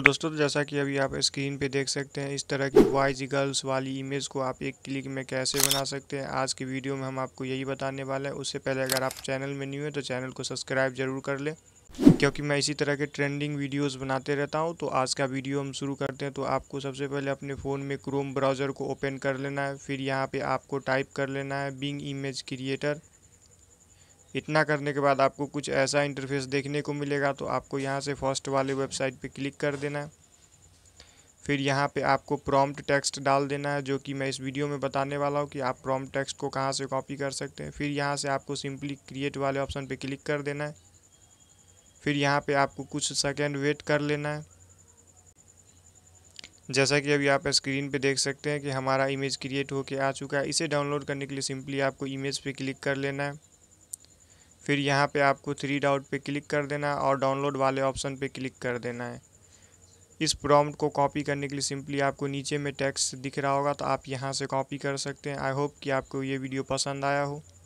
तो दोस्तों जैसा कि अभी आप स्क्रीन पे देख सकते हैं इस तरह की वाइज गर्ल्स वाली इमेज को आप एक क्लिक में कैसे बना सकते हैं आज की वीडियो में हम आपको यही बताने वाले हैं उससे पहले अगर आप चैनल में न्यू हैं तो चैनल को सब्सक्राइब जरूर कर लें क्योंकि मैं इसी तरह के ट्रेंडिंग वीडियोस बनाते रहता हूं तो आज का वीडियो हम शुरू करते हैं तो आपको सबसे पहले अपने फ़ोन में क्रोम ब्राउज़र को ओपन कर लेना है फिर यहाँ पे आपको टाइप कर लेना है बिंग इमेज क्रिएटर इतना करने के बाद आपको कुछ ऐसा इंटरफेस देखने को मिलेगा तो आपको यहाँ से फर्स्ट वाले वेबसाइट पे क्लिक कर देना है फिर यहाँ पे आपको प्रॉम्प्ट टेक्स्ट डाल देना है जो कि मैं इस वीडियो में बताने वाला हूँ कि आप प्रॉम्प्ट टेक्स्ट को कहाँ से कॉपी कर सकते हैं फिर यहाँ से आपको सिंपली क्रिएट वाले ऑप्शन पर क्लिक कर देना है फिर यहाँ पर आपको कुछ सेकेंड वेट कर लेना है जैसा कि अभी आप स्क्रीन पे देख सकते हैं कि हमारा इमेज क्रिएट होके आ चुका है इसे डाउनलोड करने के लिए सिंपली आपको इमेज पे क्लिक कर लेना है फिर यहाँ पे आपको थ्री डाउट पे क्लिक कर देना है और डाउनलोड वाले ऑप्शन पे क्लिक कर देना है इस प्रॉम्प्ट को कॉपी करने के लिए सिंपली आपको नीचे में टेक्स्ट दिख रहा होगा तो आप यहाँ से कॉपी कर सकते हैं आई होप कि आपको ये वीडियो पसंद आया हो